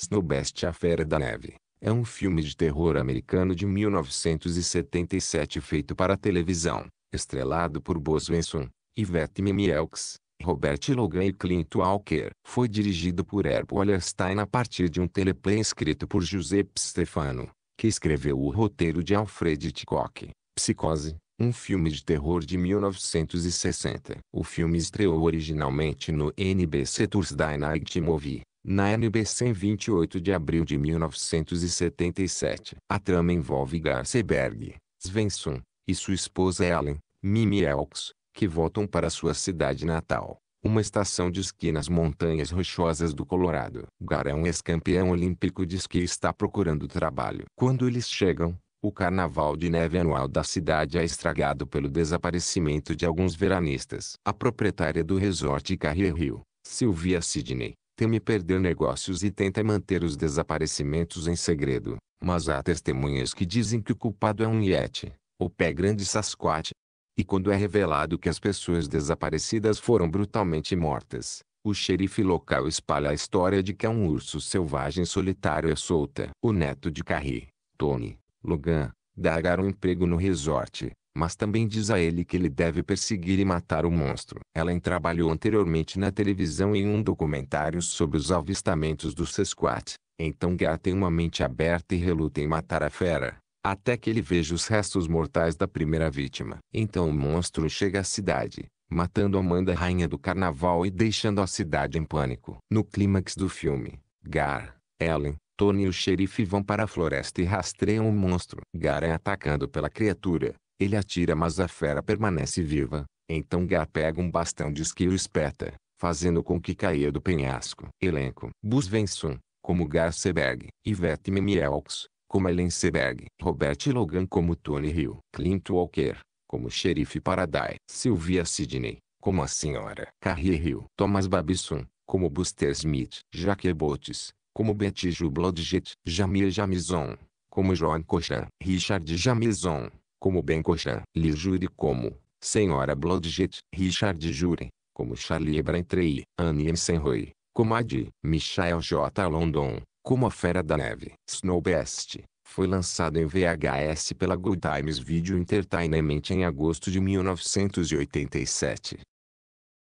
Snowbest A Fera da Neve é um filme de terror americano de 1977 feito para televisão, estrelado por Bo Swenson, Yvette Mimielks, Robert Logan e Clint Walker. Foi dirigido por Herb Wallerstein a partir de um teleplay escrito por Giuseppe Stefano, que escreveu o roteiro de Alfred Hitchcock, Psicose, um filme de terror de 1960. O filme estreou originalmente no NBC Thursday Night Movie na N.B. 128 de abril de 1977. A trama envolve Garceberg, Svensson, e sua esposa Ellen, Mimi Elks, que voltam para sua cidade natal, uma estação de esqui nas montanhas rochosas do Colorado. Gar é um ex-campeão olímpico de esqui e está procurando trabalho. Quando eles chegam, o carnaval de neve anual da cidade é estragado pelo desaparecimento de alguns veranistas. A proprietária do resort Carrier Hill, Sylvia Sidney, teme perder negócios e tenta manter os desaparecimentos em segredo. Mas há testemunhas que dizem que o culpado é um Yeti, ou pé grande Sasquatch. E quando é revelado que as pessoas desaparecidas foram brutalmente mortas, o xerife local espalha a história de que é um urso selvagem solitário e solta. O neto de Carrie, Tony, Logan, a um emprego no resort, mas também diz a ele que ele deve perseguir e matar o monstro. Ellen trabalhou anteriormente na televisão em um documentário sobre os avistamentos do Sasquatch, então Gar tem uma mente aberta e reluta em matar a fera, até que ele veja os restos mortais da primeira vítima. Então o monstro chega à cidade, matando a mãe da rainha do carnaval e deixando a cidade em pânico. No clímax do filme, Gar, Ellen, Tony e o xerife vão para a floresta e rastreiam o monstro. Gar é atacado pela criatura, ele atira mas a fera permanece viva, então Gá pega um bastão de esquilo e espeta, fazendo com que caia do penhasco. Elenco. Bus Vensun, como Gar Seberg, Yvette Mimielks, como Ellen Seberg, Robert Logan como Tony Hill, Clint Walker, como Xerife Paradai, Sylvia Sidney, como a Senhora, Carrie Hill, Thomas Babison, como Buster Smith, Jacques Botes, como Betty Blodgett, Jamil Jamison, como John Cochin, Richard Jamison, como Ben Cochin, Lee Jure como, Senhora Blodgett, Richard Jure como Charlie Brantrey, Annie Senroy, como Adi, Michael J. London, como A Fera da Neve. Snowbest, foi lançado em VHS pela Good Times Video Entertainment em agosto de 1987.